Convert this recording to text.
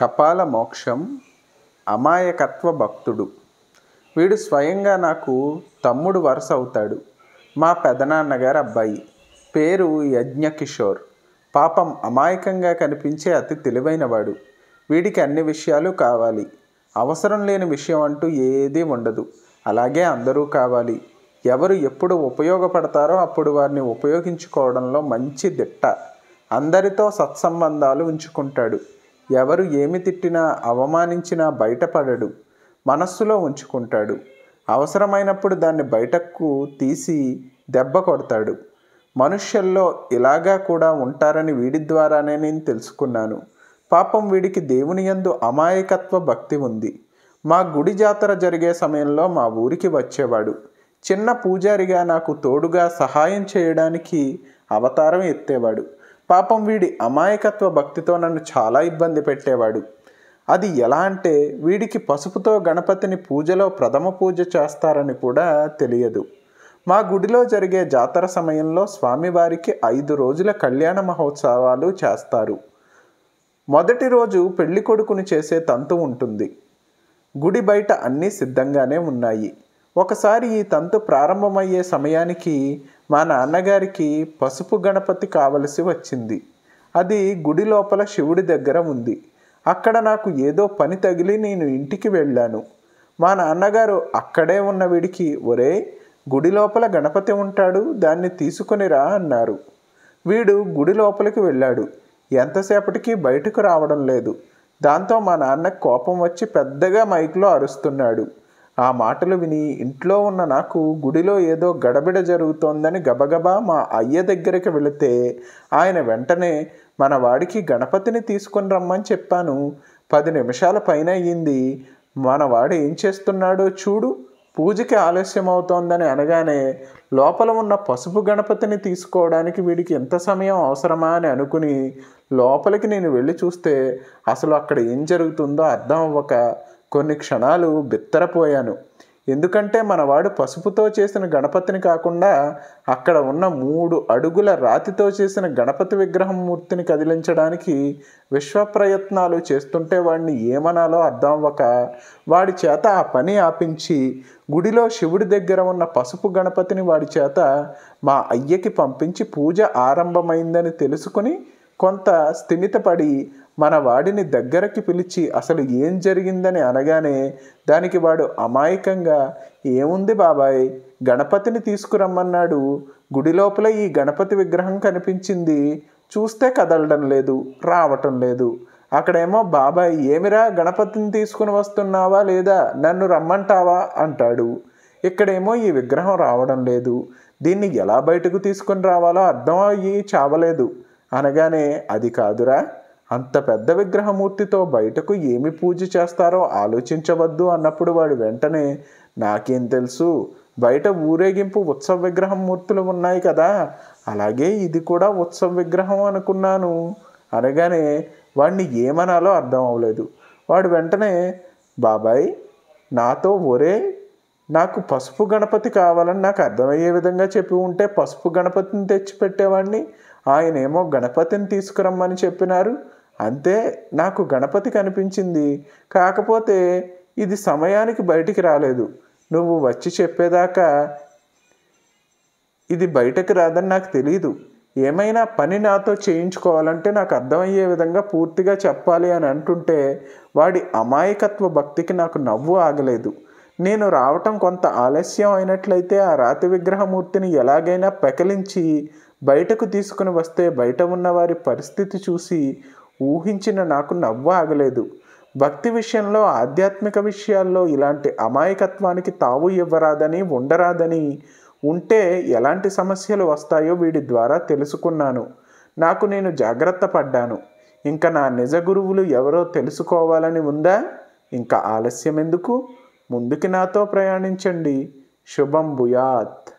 కపాల మోక్షం అమాయకత్వ భక్తుడు వీడు స్వయంగా నాకు తమ్ముడు వరుస అవుతాడు మా పెదనాన్నగారు అబ్బాయి పేరు యజ్ఞకిషోర్ పాపం అమాయకంగా కనిపించే అతి తెలివైనవాడు వీడికి అన్ని విషయాలు కావాలి అవసరం లేని విషయం అంటూ ఏదీ ఉండదు అలాగే అందరూ కావాలి ఎవరు ఎప్పుడు ఉపయోగపడతారో అప్పుడు వారిని ఉపయోగించుకోవడంలో మంచి దిట్ట అందరితో సత్సంబంధాలు ఉంచుకుంటాడు ఎవరు ఏమి తిట్టినా అవమానించినా బయటపడడు మనస్సులో ఉంచుకుంటాడు అవసరమైనప్పుడు దాన్ని బయటకు తీసి దెబ్బ కొడతాడు మనుష్యల్లో ఇలాగా కూడా ఉంటారని వీడి ద్వారానే నేను తెలుసుకున్నాను పాపం వీడికి దేవుని యందు అమాయకత్వ భక్తి ఉంది మా గుడి జాతర జరిగే సమయంలో మా ఊరికి వచ్చేవాడు చిన్న పూజారిగా నాకు తోడుగా సహాయం చేయడానికి అవతారం ఎత్తేవాడు పాపం వీడి అమాయకత్వ భక్తితో నన్ను చాలా ఇబ్బంది పెట్టేవాడు అది ఎలా అంటే వీడికి పసుపుతో గణపతిని పూజలో ప్రథమ పూజ చేస్తారని కూడా తెలియదు మా గుడిలో జరిగే జాతర సమయంలో స్వామివారికి ఐదు రోజుల కళ్యాణ మహోత్సవాలు చేస్తారు మొదటి రోజు పెళ్లి కొడుకుని చేసే తంతు ఉంటుంది గుడి బయట అన్నీ సిద్ధంగానే ఉన్నాయి ఒకసారి ఈ తంతు ప్రారంభమయ్యే సమయానికి మా నాన్నగారికి పసుపు గణపతి కావలసి వచ్చింది అది గుడి లోపల శివుడి దగ్గర ఉంది అక్కడ నాకు ఏదో పని తగిలి నేను ఇంటికి వెళ్ళాను మా నాన్నగారు అక్కడే ఉన్న వీడికి ఒరే గుడి లోపల గణపతి ఉంటాడు దాన్ని తీసుకునిరా అన్నారు వీడు గుడి లోపలికి వెళ్ళాడు ఎంతసేపటికి బయటకు రావడం లేదు దాంతో మా నాన్న కోపం వచ్చి పెద్దగా మైక్లో అరుస్తున్నాడు ఆ మాటలు విని ఇంట్లో ఉన్న నాకు గుడిలో ఏదో గడబిడ జరుగుతోందని గబగబా మా అయ్య దగ్గరికి వెళితే ఆయన వెంటనే మన వాడికి గణపతిని తీసుకుని రమ్మని చెప్పాను పది నిమిషాల పైన అయ్యింది మనవాడు ఏం చేస్తున్నాడో చూడు పూజకి ఆలస్యం అవుతోందని అనగానే లోపల ఉన్న పసుపు గణపతిని తీసుకోవడానికి వీడికి ఎంత సమయం అవసరమా అని అనుకుని లోపలికి నేను వెళ్ళి చూస్తే అసలు అక్కడ ఏం జరుగుతుందో అర్థం అవ్వక కొన్ని క్షణాలు బిత్తరపోయాను ఎందుకంటే మనవాడు పసుపుతో చేసిన గణపతిని కాకుండా అక్కడ ఉన్న మూడు అడుగుల రాతితో చేసిన గణపతి విగ్రహం మూర్తిని కదిలించడానికి విశ్వప్రయత్నాలు చేస్తుంటే వాడిని ఏమనాలో అర్థం అవ్వక వాడి చేత ఆ పని ఆపించి గుడిలో శివుడి దగ్గర ఉన్న పసుపు గణపతిని వాడి చేత మా అయ్యకి పంపించి పూజ ఆరంభమైందని తెలుసుకుని కొంత స్థిమితపడి మన వాడిని దగ్గరకి పిలిచి అసలు ఏం జరిగిందని అనగానే దానికి వాడు అమాయకంగా ఏముంది బాబాయ్ గణపతిని తీసుకురమ్మన్నాడు గుడి లోపల ఈ గణపతి విగ్రహం కనిపించింది చూస్తే కదలడం లేదు రావటం లేదు అక్కడేమో బాబాయ్ ఏమిరా గణపతిని తీసుకుని వస్తున్నావా లేదా నన్ను రమ్మంటావా అంటాడు ఇక్కడేమో ఈ విగ్రహం రావడం లేదు దీన్ని ఎలా బయటకు తీసుకుని రావాలో అర్థం అయ్యి చావలేదు అనగానే అది కాదురా అంత పెద్ద విగ్రహమూర్తితో బయటకు ఏమి పూజ చేస్తారో ఆలోచించవద్దు అన్నప్పుడు వాడు వెంటనే నాకేం తెలుసు బయట ఊరేగింపు ఉత్సవ విగ్రహం మూర్తులు ఉన్నాయి కదా అలాగే ఇది కూడా ఉత్సవ విగ్రహం అనుకున్నాను అనగానే వాడిని ఏమనాలో అర్థం అవ్వలేదు వాడు వెంటనే బాబాయ్ నాతో ఒరే నాకు పసుపు గణపతి కావాలని నాకు అర్థమయ్యే విధంగా చెప్పి ఉంటే పసుపు గణపతిని తెచ్చిపెట్టేవాడిని ఆయనేమో గణపతిని తీసుకురమ్మని చెప్పినారు అంతే నాకు గణపతి కనిపించింది కాకపోతే ఇది సమయానికి బయటికి రాలేదు నువ్వు వచ్చి చెప్పేదాకా ఇది బయటకు రాదని నాకు తెలియదు ఏమైనా పని నాతో చేయించుకోవాలంటే నాకు అర్థమయ్యే విధంగా పూర్తిగా చెప్పాలి అని అంటుంటే వాడి అమాయకత్వ భక్తికి నాకు నవ్వు ఆగలేదు నేను రావటం కొంత ఆలస్యం అయినట్లయితే ఆ రాతి విగ్రహమూర్తిని ఎలాగైనా పెకలించి బయటకు తీసుకుని వస్తే బయట ఉన్నవారి పరిస్థితి చూసి ఊహించిన నాకు నవ్వు ఆగలేదు భక్తి విషయంలో ఆధ్యాత్మిక విషయాల్లో ఇలాంటి అమాయకత్వానికి తావు ఇవ్వరాదని ఉండరాదని ఉంటే ఎలాంటి సమస్యలు వస్తాయో వీడి ద్వారా తెలుసుకున్నాను నాకు నేను జాగ్రత్త పడ్డాను ఇంకా నా నిజ గురువులు ఎవరో తెలుసుకోవాలని ఉందా ఇంకా ఆలస్యం ఎందుకు ముందుకి నాతో ప్రయాణించండి శుభం భుయాత్